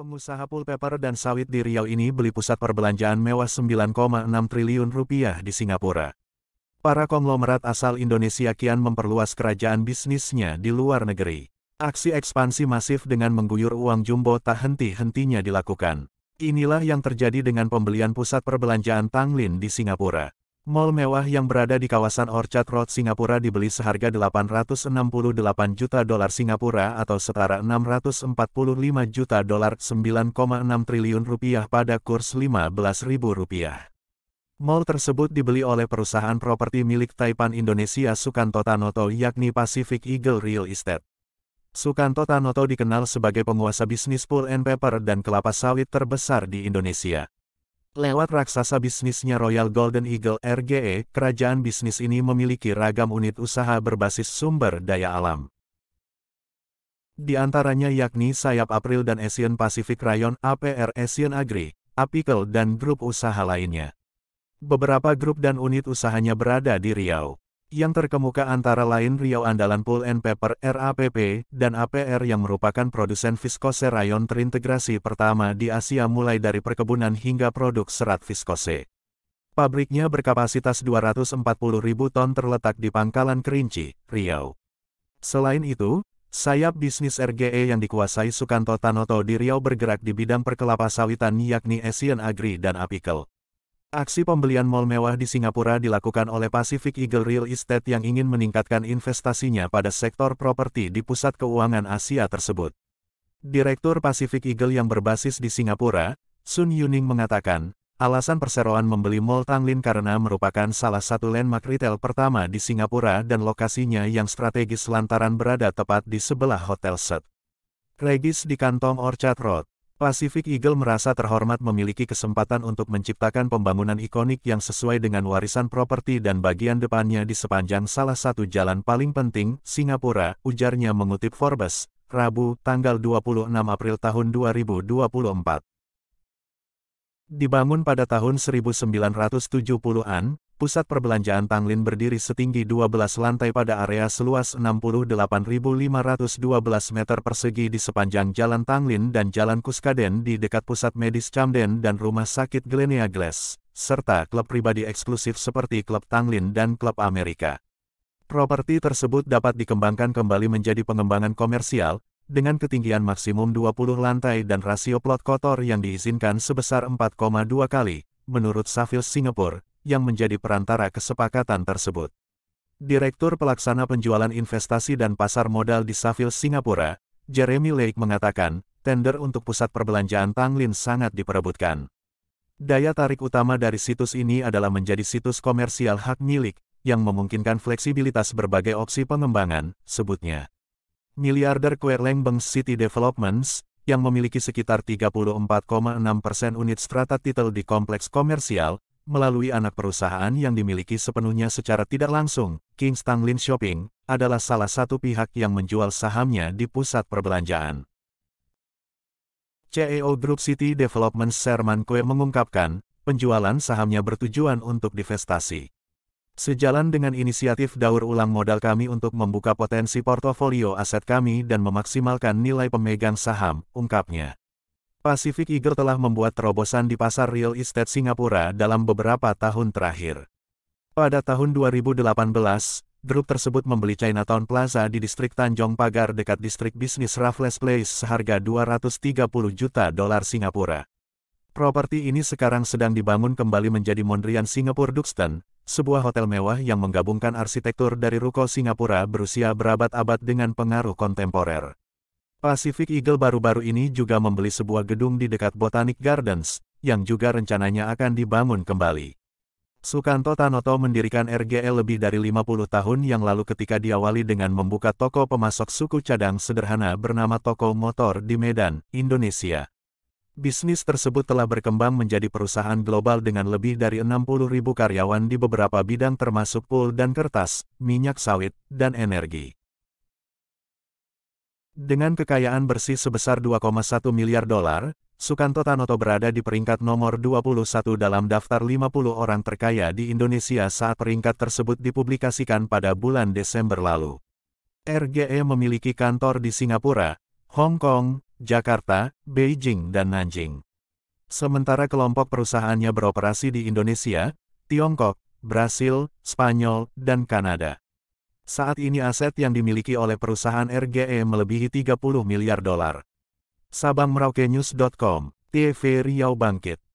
Pengusaha pulpeper dan sawit di Riau ini beli pusat perbelanjaan mewah 9,6 triliun rupiah di Singapura. Para konglomerat asal Indonesia kian memperluas kerajaan bisnisnya di luar negeri. Aksi ekspansi masif dengan mengguyur uang jumbo tak henti-hentinya dilakukan. Inilah yang terjadi dengan pembelian pusat perbelanjaan Tanglin di Singapura. Mall mewah yang berada di kawasan Orchard Road Singapura dibeli seharga 868 juta dolar Singapura atau setara 645 juta dolar 9,6 triliun rupiah pada kurs 15 ribu rupiah. Mall tersebut dibeli oleh perusahaan properti milik Taipan Indonesia Sukanto Tanoto yakni Pacific Eagle Real Estate. Sukanto Tanoto dikenal sebagai penguasa bisnis pool and paper dan kelapa sawit terbesar di Indonesia. Lewat raksasa bisnisnya Royal Golden Eagle RGE, kerajaan bisnis ini memiliki ragam unit usaha berbasis sumber daya alam. Di antaranya yakni Sayap April dan Asian Pacific Rayon APR Asian Agri, Apical dan grup usaha lainnya. Beberapa grup dan unit usahanya berada di Riau yang terkemuka antara lain Riau Andalan Pool and Paper RAPP dan APR yang merupakan produsen viskose rayon terintegrasi pertama di Asia mulai dari perkebunan hingga produk serat viskose. Pabriknya berkapasitas 240 ribu ton terletak di Pangkalan Kerinci, Riau. Selain itu, sayap bisnis RGE yang dikuasai Sukanto Tanoto di Riau bergerak di bidang perkelapa sawitan yakni Asian Agri dan Apikel. Aksi pembelian mal mewah di Singapura dilakukan oleh Pacific Eagle Real Estate yang ingin meningkatkan investasinya pada sektor properti di pusat keuangan Asia tersebut. Direktur Pacific Eagle yang berbasis di Singapura, Sun Yuning mengatakan, alasan perseroan membeli Mall Tanglin karena merupakan salah satu landmark retail pertama di Singapura dan lokasinya yang strategis lantaran berada tepat di sebelah Hotel Set. Regis di kantong Orchard Road. Pacific Eagle merasa terhormat memiliki kesempatan untuk menciptakan pembangunan ikonik yang sesuai dengan warisan properti dan bagian depannya di sepanjang salah satu jalan paling penting, Singapura, ujarnya mengutip Forbes, Rabu, tanggal 26 April tahun 2024. Dibangun pada tahun 1970-an, pusat perbelanjaan Tanglin berdiri setinggi 12 lantai pada area seluas 68.512 meter persegi di sepanjang Jalan Tanglin dan Jalan Kuskaden di dekat pusat medis Camden dan Rumah Sakit Glenia Glass, serta klub pribadi eksklusif seperti klub Tanglin dan klub Amerika. Properti tersebut dapat dikembangkan kembali menjadi pengembangan komersial, dengan ketinggian maksimum 20 lantai dan rasio plot kotor yang diizinkan sebesar 4,2 kali, menurut Safil Singapura, yang menjadi perantara kesepakatan tersebut. Direktur Pelaksana Penjualan Investasi dan Pasar Modal di Saville Singapura, Jeremy Lake mengatakan, tender untuk pusat perbelanjaan Tanglin sangat diperebutkan. Daya tarik utama dari situs ini adalah menjadi situs komersial hak milik, yang memungkinkan fleksibilitas berbagai opsi pengembangan, sebutnya. Miliarder Kuerleng Beng City Developments, yang memiliki sekitar 34,6 persen unit strata titel di kompleks komersial, melalui anak perusahaan yang dimiliki sepenuhnya secara tidak langsung, King's Tanglin Shopping, adalah salah satu pihak yang menjual sahamnya di pusat perbelanjaan. CEO Group City Development Sherman Kue mengungkapkan, penjualan sahamnya bertujuan untuk divestasi. Sejalan dengan inisiatif daur ulang modal kami untuk membuka potensi portofolio aset kami dan memaksimalkan nilai pemegang saham, ungkapnya. Pacific Eagle telah membuat terobosan di pasar real estate Singapura dalam beberapa tahun terakhir. Pada tahun 2018, grup tersebut membeli Chinatown Plaza di distrik Tanjong Pagar dekat distrik bisnis Raffles Place seharga 230 juta dolar Singapura. Properti ini sekarang sedang dibangun kembali menjadi Mondrian Singapore Duxton, sebuah hotel mewah yang menggabungkan arsitektur dari ruko Singapura berusia berabad-abad dengan pengaruh kontemporer. Pacific Eagle baru-baru ini juga membeli sebuah gedung di dekat Botanic Gardens, yang juga rencananya akan dibangun kembali. Sukanto Tanoto mendirikan RGL lebih dari 50 tahun yang lalu ketika diawali dengan membuka toko pemasok suku cadang sederhana bernama Toko Motor di Medan, Indonesia. Bisnis tersebut telah berkembang menjadi perusahaan global dengan lebih dari 60 ribu karyawan di beberapa bidang termasuk pul dan kertas, minyak sawit, dan energi. Dengan kekayaan bersih sebesar 2,1 miliar dolar, Sukanto Tanoto berada di peringkat nomor 21 dalam daftar 50 orang terkaya di Indonesia saat peringkat tersebut dipublikasikan pada bulan Desember lalu. RGE memiliki kantor di Singapura, Hong Kong, Jakarta, Beijing dan Nanjing. Sementara kelompok perusahaannya beroperasi di Indonesia, Tiongkok, Brasil, Spanyol, dan Kanada. Saat ini aset yang dimiliki oleh perusahaan RGE melebihi 30 miliar dolar. Sabang Merauke News.com, TV Riau Bangkit.